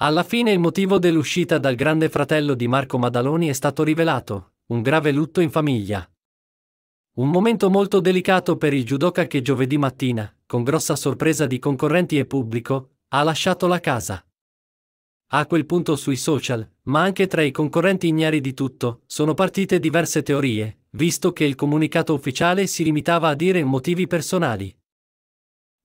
Alla fine il motivo dell'uscita dal grande fratello di Marco Madaloni è stato rivelato, un grave lutto in famiglia. Un momento molto delicato per il judoka che giovedì mattina, con grossa sorpresa di concorrenti e pubblico, ha lasciato la casa. A quel punto sui social, ma anche tra i concorrenti ignari di tutto, sono partite diverse teorie, visto che il comunicato ufficiale si limitava a dire motivi personali.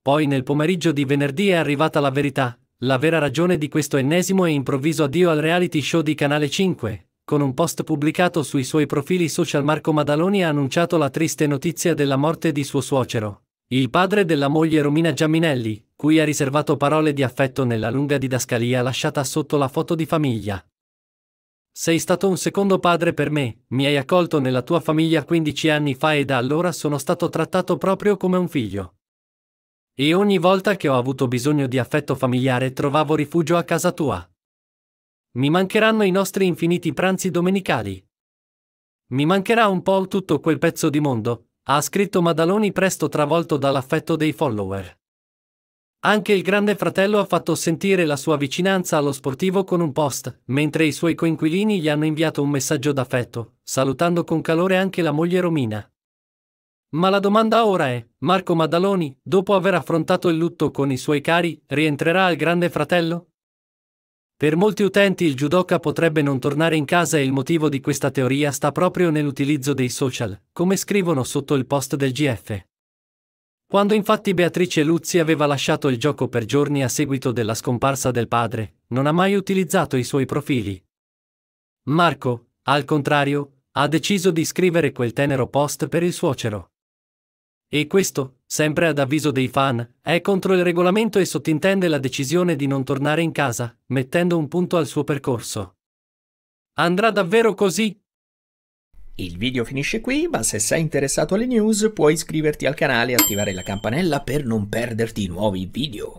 Poi nel pomeriggio di venerdì è arrivata la verità, la vera ragione di questo ennesimo e improvviso addio al reality show di Canale 5, con un post pubblicato sui suoi profili social Marco Madaloni ha annunciato la triste notizia della morte di suo suocero, il padre della moglie Romina Giamminelli, cui ha riservato parole di affetto nella lunga didascalia lasciata sotto la foto di famiglia. Sei stato un secondo padre per me, mi hai accolto nella tua famiglia 15 anni fa e da allora sono stato trattato proprio come un figlio. E ogni volta che ho avuto bisogno di affetto familiare trovavo rifugio a casa tua. Mi mancheranno i nostri infiniti pranzi domenicali. Mi mancherà un po' tutto quel pezzo di mondo, ha scritto Madaloni presto travolto dall'affetto dei follower. Anche il grande fratello ha fatto sentire la sua vicinanza allo sportivo con un post, mentre i suoi coinquilini gli hanno inviato un messaggio d'affetto, salutando con calore anche la moglie Romina. Ma la domanda ora è, Marco Maddaloni, dopo aver affrontato il lutto con i suoi cari, rientrerà al Grande Fratello? Per molti utenti il judoka potrebbe non tornare in casa e il motivo di questa teoria sta proprio nell'utilizzo dei social, come scrivono sotto il post del GF. Quando infatti Beatrice Luzzi aveva lasciato il gioco per giorni a seguito della scomparsa del padre, non ha mai utilizzato i suoi profili. Marco, al contrario, ha deciso di scrivere quel tenero post per il suocero. E questo, sempre ad avviso dei fan, è contro il regolamento e sottintende la decisione di non tornare in casa, mettendo un punto al suo percorso. Andrà davvero così? Il video finisce qui, ma se sei interessato alle news puoi iscriverti al canale e attivare la campanella per non perderti nuovi video.